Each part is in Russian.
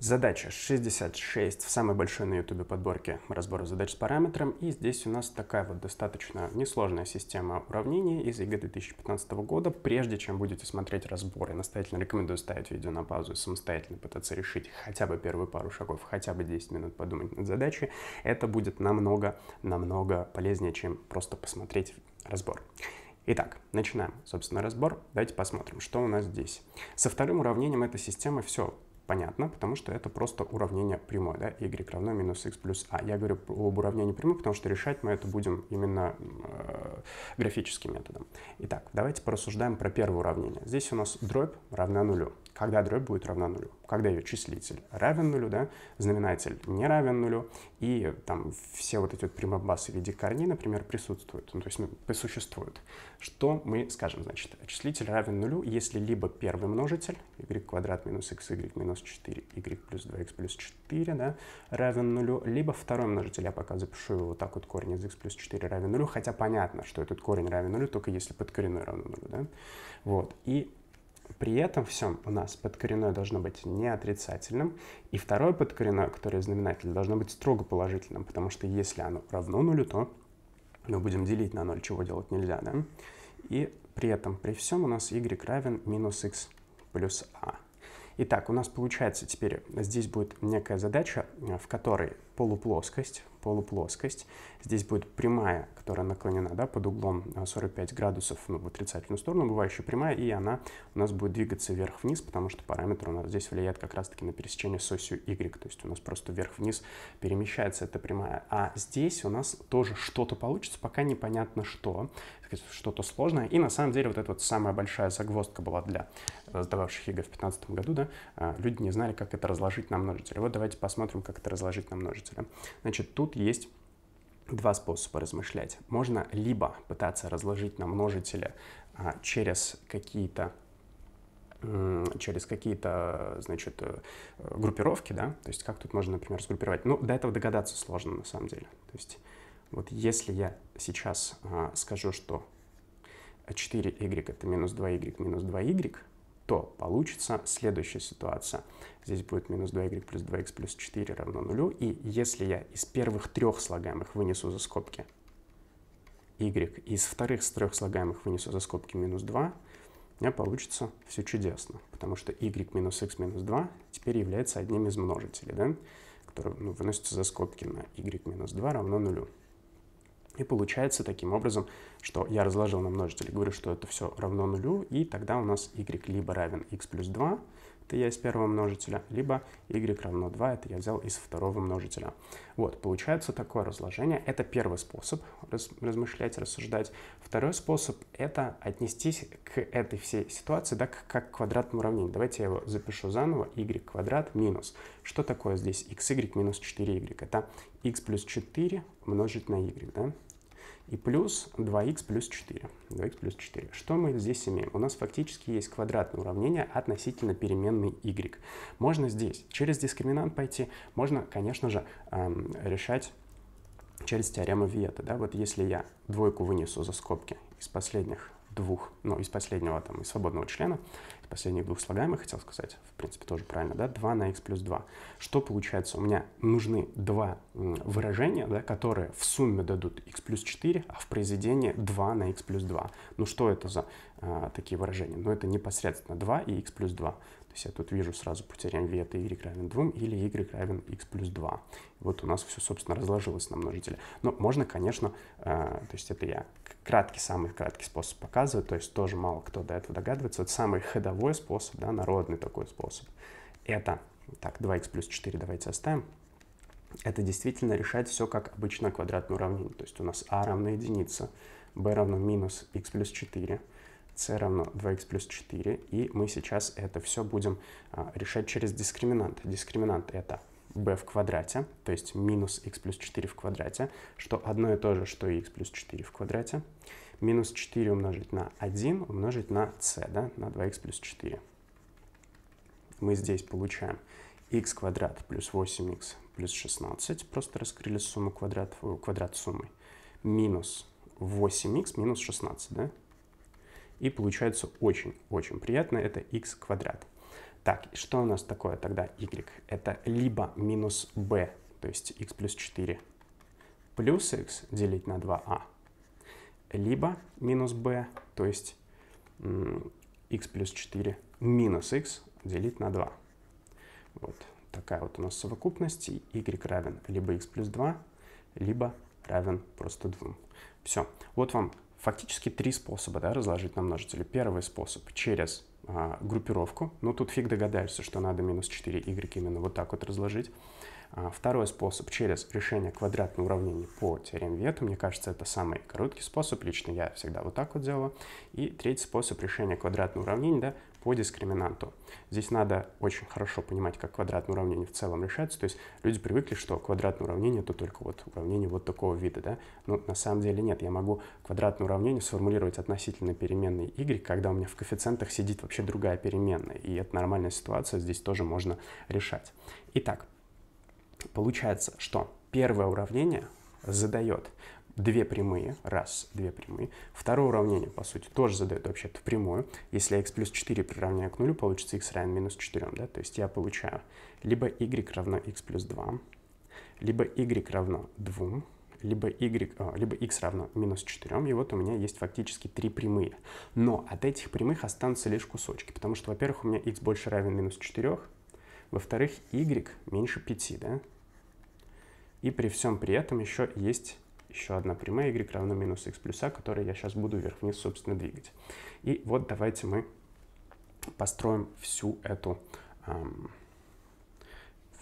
Задача 66 в самой большой на YouTube подборке разбора задач с параметром. И здесь у нас такая вот достаточно несложная система уравнений из ЕГЭ 2015 года. Прежде чем будете смотреть разбор, я настоятельно рекомендую ставить видео на паузу и самостоятельно пытаться решить хотя бы первые пару шагов, хотя бы 10 минут подумать над задачей. Это будет намного-намного полезнее, чем просто посмотреть разбор. Итак, начинаем, собственно, разбор. Давайте посмотрим, что у нас здесь. Со вторым уравнением эта система все Понятно, потому что это просто уравнение прямой, да, y равно минус x плюс a. Я говорю об уравнении прямой, потому что решать мы это будем именно э, графическим методом. Итак, давайте порассуждаем про первое уравнение. Здесь у нас дробь равна нулю когда дробь будет равна нулю, когда ее числитель равен нулю, да, знаменатель не равен нулю, и там все вот эти вот прямобасы в виде корней, например, присутствуют, ну, то есть ну, существуют. Что мы скажем, значит, числитель равен нулю, если либо первый множитель, y квадрат минус xy минус 4, y плюс 2x плюс 4, да, равен нулю, либо второй множитель, я пока запишу его вот так вот, корень из x плюс 4 равен нулю, хотя понятно, что этот корень равен нулю, только если под подкоренной равен нулю, да, вот, и при этом всем у нас подкоренное должно быть не отрицательным, и второе подкоренное, которое знаменатель, должно быть строго положительным, потому что если оно равно нулю, то мы будем делить на 0, чего делать нельзя, да? И при этом, при всем у нас y равен минус x плюс a. Итак, у нас получается теперь, здесь будет некая задача, в которой полуплоскость полуплоскость. Здесь будет прямая, которая наклонена да, под углом 45 э, градусов ну, в отрицательную сторону, бывающая прямая, и она у нас будет двигаться вверх-вниз, потому что параметр у нас здесь влияет как раз-таки на пересечение с осью y, то есть у нас просто вверх-вниз перемещается эта прямая. А здесь у нас тоже что-то получится, пока непонятно что что-то сложное. И на самом деле вот эта вот самая большая загвоздка была для э, сдававших ЕГЭ в 2015 году, да, а, люди не знали, как это разложить на множители. Вот давайте посмотрим, как это разложить на множители. Значит, тут есть два способа размышлять. Можно либо пытаться разложить на множители а, через какие-то через какие-то, значит, э, группировки, да, то есть как тут можно, например, сгруппировать. Ну, до этого догадаться сложно, на самом деле. То есть вот если я сейчас а, скажу, что 4y это минус 2y минус 2y, то получится следующая ситуация. Здесь будет минус 2y плюс 2x плюс 4 равно нулю. И если я из первых трех слагаемых вынесу за скобки y, из вторых с трех слагаемых вынесу за скобки минус 2, у меня получится все чудесно, потому что y минус x минус 2 теперь является одним из множителей, да, который ну, выносится за скобки на y минус 2 равно нулю. И получается таким образом, что я разложил на множители, говорю, что это все равно нулю, и тогда у нас y либо равен x плюс 2, это я из первого множителя, либо y равно 2, это я взял из второго множителя. Вот, получается такое разложение. Это первый способ раз, размышлять, рассуждать. Второй способ — это отнестись к этой всей ситуации, да, как, как к квадратному уравнению. Давайте я его запишу заново. y квадрат минус. Что такое здесь xy минус 4y? Это x плюс 4 умножить на y, да? и плюс 2х плюс 4. 2х плюс 4. Что мы здесь имеем? У нас фактически есть квадратное уравнение относительно переменной y. Можно здесь через дискриминант пойти, можно, конечно же, эм, решать через теорему Виета. Да? Вот если я двойку вынесу за скобки из последних двух, ну, из последнего там, из свободного члена, последних двух слагаемых хотел сказать, в принципе, тоже правильно, да, 2 на x плюс 2. Что получается? У меня нужны два выражения, да, которые в сумме дадут x плюс 4, а в произведении 2 на x плюс 2. Ну что это за а, такие выражения? Ну это непосредственно 2 и x плюс 2. То есть я тут вижу сразу по теореме это y равен 2 или y равен x плюс 2. Вот у нас все, собственно, разложилось на множители. Но можно, конечно, а, то есть это я краткий, самый краткий способ показываю, то есть тоже мало кто до этого догадывается. Это самый ходовой родовой способ, да, народный такой способ. Это, так, 2х плюс 4 давайте оставим. Это действительно решать все как обычно квадратное уравнение. То есть у нас а равно единице, b равно минус x плюс 4, c равно 2x плюс 4. И мы сейчас это все будем а, решать через дискриминант. Дискриминант это b в квадрате, то есть минус x плюс 4 в квадрате, что одно и то же, что и x плюс 4 в квадрате минус 4 умножить на 1 умножить на c, да, на 2x плюс 4. Мы здесь получаем x квадрат плюс 8x плюс 16, просто раскрыли сумму квадрат э, квадрат суммы, минус 8x минус 16, да? И получается очень-очень приятно, это x квадрат. Так, что у нас такое тогда y? Это либо минус b, то есть x плюс 4, плюс x делить на 2a, либо минус b, то есть x плюс 4 минус x делить на 2. Вот такая вот у нас совокупность. y равен либо x плюс 2, либо равен просто 2. Все. Вот вам фактически три способа да, разложить на множители. Первый способ через а, группировку. Ну, тут фиг догадаешься, что надо минус 4y именно вот так вот разложить. А, второй способ через решение квадратного уравнения по теореме вету, Мне кажется, это самый короткий способ. Лично я всегда вот так вот делаю. И третий способ решения квадратных уравнений да, по дискриминанту. Здесь надо очень хорошо понимать, как квадратное уравнение в целом решается. То есть люди привыкли, что квадратное уравнение — это только вот уравнение вот такого вида. Да? Но на самом деле нет. Я могу квадратное уравнение сформулировать относительно переменной y, когда у меня в коэффициентах сидит вообще другая переменная. И это нормальная ситуация, здесь тоже можно решать. Итак, Получается, что первое уравнение задает две прямые, раз, две прямые. Второе уравнение, по сути, тоже задает вообще-то прямую. Если x плюс 4 приравняю к нулю, получится x равен минус 4, да? То есть я получаю либо y равно x плюс 2, либо y равно 2, либо, y, а, либо x равно минус 4, и вот у меня есть фактически три прямые. Но от этих прямых останутся лишь кусочки, потому что, во-первых, у меня x больше равен минус 4, во-вторых, y меньше 5, да? И при всем при этом еще есть еще одна прямая y равно минус x плюс а, которую я сейчас буду вверх-вниз, собственно, двигать. И вот давайте мы построим всю эту, эм,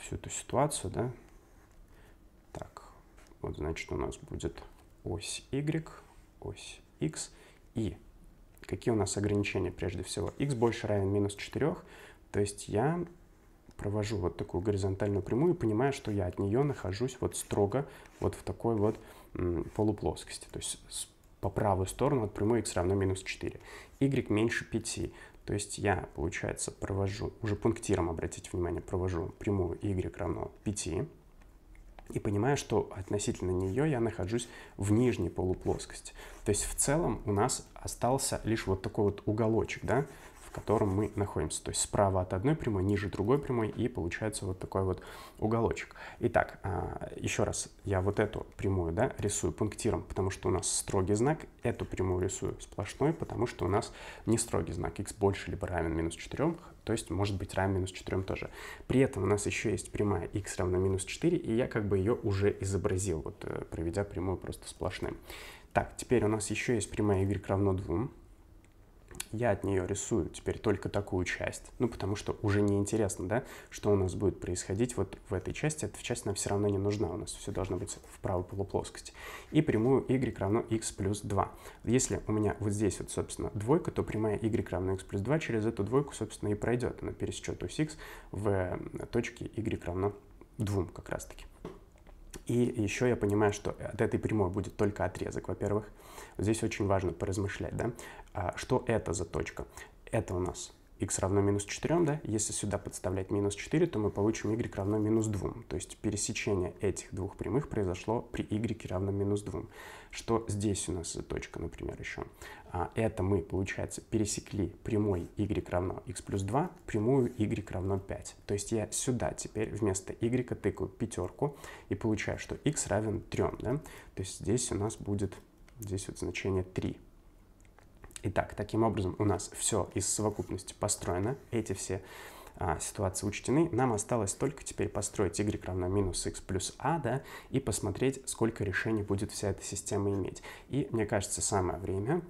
всю эту ситуацию, да. Так, вот значит у нас будет ось y, ось x и какие у нас ограничения прежде всего? x больше равен минус 4, то есть я провожу вот такую горизонтальную прямую, понимая, что я от нее нахожусь вот строго вот в такой вот полуплоскости. То есть по правую сторону от прямой x равно минус 4. y меньше 5. То есть я, получается, провожу, уже пунктиром, обратите внимание, провожу прямую y равно 5. И понимаю, что относительно нее я нахожусь в нижней полуплоскости. То есть в целом у нас остался лишь вот такой вот уголочек, да, котором мы находимся. То есть справа от одной прямой, ниже другой прямой, и получается вот такой вот уголочек. Итак, а, еще раз, я вот эту прямую да, рисую пунктиром, потому что у нас строгий знак, эту прямую рисую сплошной, потому что у нас не строгий знак, x больше либо равен минус 4, то есть может быть равен минус 4 тоже. При этом у нас еще есть прямая x равна минус 4, и я как бы ее уже изобразил, вот э, проведя прямую просто сплошным. Так, теперь у нас еще есть прямая y равно 2, я от нее рисую теперь только такую часть. Ну, потому что уже неинтересно, да, что у нас будет происходить вот в этой части. Эта часть нам все равно не нужна, у нас все должно быть в правой полуплоскости. И прямую y равно x плюс 2. Если у меня вот здесь вот, собственно, двойка, то прямая y равно x плюс 2 через эту двойку, собственно, и пройдет. Она пересечет ось x в точке y равно 2 как раз-таки. И еще я понимаю, что от этой прямой будет только отрезок, во-первых. Здесь очень важно поразмышлять, да, а что это за точка. Это у нас x равно минус 4, да? Если сюда подставлять минус 4, то мы получим y равно минус 2. То есть пересечение этих двух прямых произошло при y равно минус 2. Что здесь у нас за точка, например, еще? А, это мы, получается, пересекли прямой y равно x плюс 2, прямую y равно 5. То есть я сюда теперь вместо y тыкаю пятерку и получаю, что x равен 3, да? То есть здесь у нас будет, здесь вот значение 3. Итак, таким образом у нас все из совокупности построено, эти все а, ситуации учтены. Нам осталось только теперь построить y равно минус x плюс a, да, и посмотреть, сколько решений будет вся эта система иметь. И мне кажется, самое время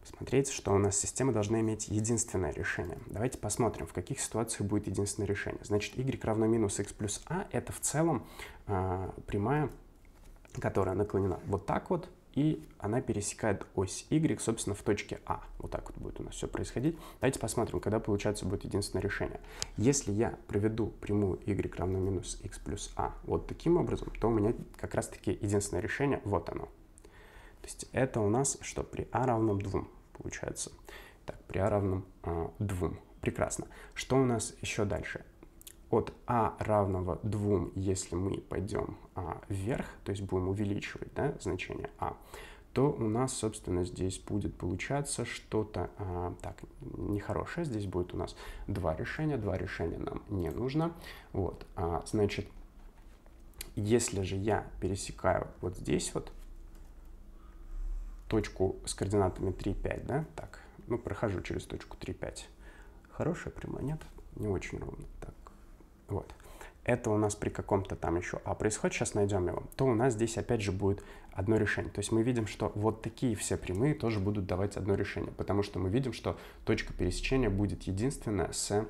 посмотреть, что у нас система должна иметь единственное решение. Давайте посмотрим, в каких ситуациях будет единственное решение. Значит, y равно минус x плюс a — это в целом а, прямая, которая наклонена вот так вот, и она пересекает ось y, собственно, в точке А. Вот так вот будет у нас все происходить. Давайте посмотрим, когда получается будет единственное решение. Если я проведу прямую y равно минус x плюс а, вот таким образом, то у меня как раз-таки единственное решение, вот оно. То есть это у нас что? При а равном 2 получается. Так, при а равном э, а, 2. Прекрасно. Что у нас еще дальше? от а равного 2, если мы пойдем а, вверх, то есть будем увеличивать да, значение а, то у нас, собственно, здесь будет получаться что-то а, так нехорошее. Здесь будет у нас два решения. Два решения нам не нужно. Вот, а, значит, если же я пересекаю вот здесь вот точку с координатами 3, 5, да, так, ну, прохожу через точку 3, 5. Хорошая прямая, нет? Не очень ровно. Так, вот. Это у нас при каком-то там еще а происходит, сейчас найдем его, то у нас здесь опять же будет одно решение. То есть мы видим, что вот такие все прямые тоже будут давать одно решение, потому что мы видим, что точка пересечения будет единственная с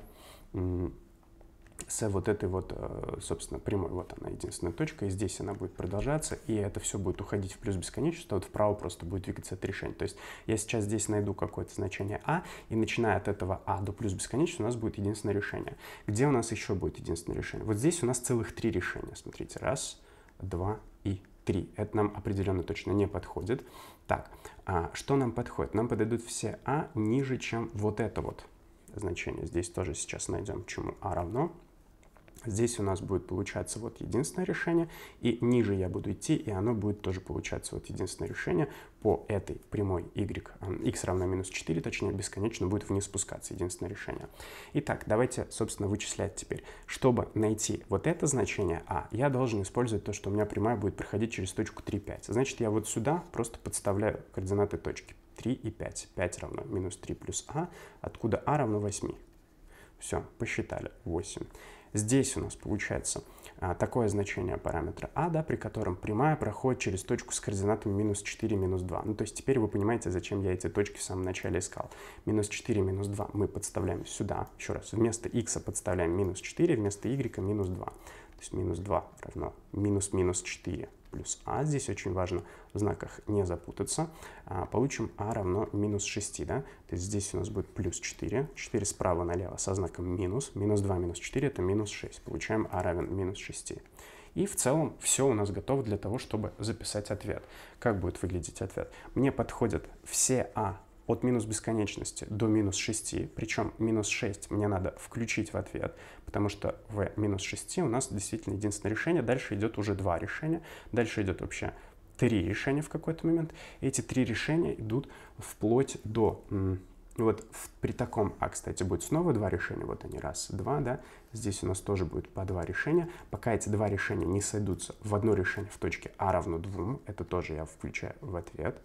с вот этой вот, э, собственно, прямой. Вот она единственная точка, и здесь она будет продолжаться, и это все будет уходить в плюс бесконечность а вот вправо просто будет двигаться это решение. То есть я сейчас здесь найду какое-то значение а, и начиная от этого а до плюс бесконечности у нас будет единственное решение. Где у нас еще будет единственное решение? Вот здесь у нас целых три решения. Смотрите, раз, два и три Это нам определенно точно не подходит. Так, а что нам подходит? Нам подойдут все А ниже, чем вот это вот значение. Здесь тоже сейчас найдем, чему А равно. Здесь у нас будет получаться вот единственное решение, и ниже я буду идти, и оно будет тоже получаться вот единственное решение по этой прямой y, x равно минус 4, точнее, бесконечно будет вниз спускаться, единственное решение. Итак, давайте, собственно, вычислять теперь. Чтобы найти вот это значение а, я должен использовать то, что у меня прямая будет проходить через точку 3, 5. Значит, я вот сюда просто подставляю координаты точки 3 и 5. 5 равно минус 3 плюс а, откуда а равно 8. Все, посчитали, 8. Здесь у нас получается а, такое значение параметра а, да, при котором прямая проходит через точку с координатами минус 4, минус 2. Ну, то есть теперь вы понимаете, зачем я эти точки в самом начале искал. Минус 4, минус 2 мы подставляем сюда, еще раз, вместо x подставляем минус 4, вместо y минус 2. То есть минус 2 равно минус минус 4 плюс а. Здесь очень важно в знаках не запутаться. А, получим а равно минус 6, да? То есть здесь у нас будет плюс 4. 4 справа налево со знаком минус. Минус 2 минус 4 это минус 6. Получаем а равен минус 6. И в целом все у нас готово для того, чтобы записать ответ. Как будет выглядеть ответ? Мне подходят все а от минус бесконечности до минус 6, причем минус 6 мне надо включить в ответ, потому что в минус 6 у нас действительно единственное решение, дальше идет уже два решения, дальше идет вообще три решения в какой-то момент. Эти три решения идут вплоть до... Вот в, при таком А, кстати, будет снова два решения, вот они, раз, два, да, здесь у нас тоже будет по два решения. Пока эти два решения не сойдутся в одно решение в точке А равно двум, это тоже я включаю в ответ,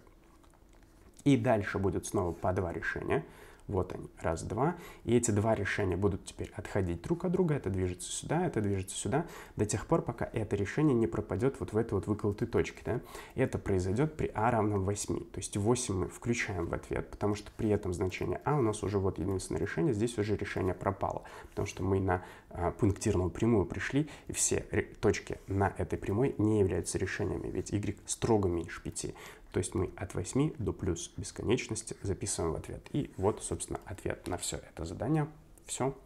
и дальше будет снова по два решения. Вот они, раз, два. И эти два решения будут теперь отходить друг от друга. Это движется сюда, это движется сюда, до тех пор, пока это решение не пропадет вот в этой вот выколотой точке. Да? Это произойдет при а равном 8. То есть 8 мы включаем в ответ, потому что при этом значение а у нас уже вот единственное решение, здесь уже решение пропало, потому что мы на а, пунктирную прямую пришли, и все точки на этой прямой не являются решениями, ведь y строго меньше 5. То есть мы от 8 до плюс бесконечности записываем в ответ. И вот, собственно, ответ на все это задание. Все.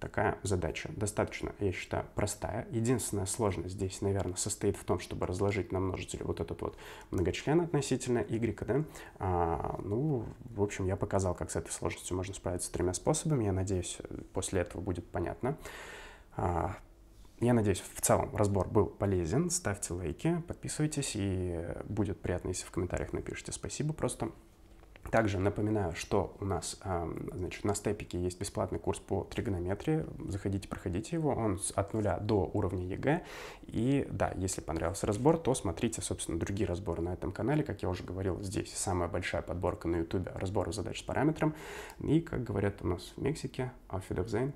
Такая задача. Достаточно, я считаю, простая. Единственная сложность здесь, наверное, состоит в том, чтобы разложить на множители вот этот вот многочлен относительно y, да? А, ну, в общем, я показал, как с этой сложностью можно справиться тремя способами. Я надеюсь, после этого будет понятно. А, я надеюсь, в целом разбор был полезен. Ставьте лайки, подписывайтесь, и будет приятно, если в комментариях напишите спасибо просто. Также напоминаю, что у нас эм, значит, на степике есть бесплатный курс по тригонометрии. Заходите, проходите его. Он от нуля до уровня ЕГЭ. И да, если понравился разбор, то смотрите, собственно, другие разборы на этом канале. Как я уже говорил, здесь самая большая подборка на YouTube разборов задач с параметром. И, как говорят у нас в Мексике, Auf Wiedersehen.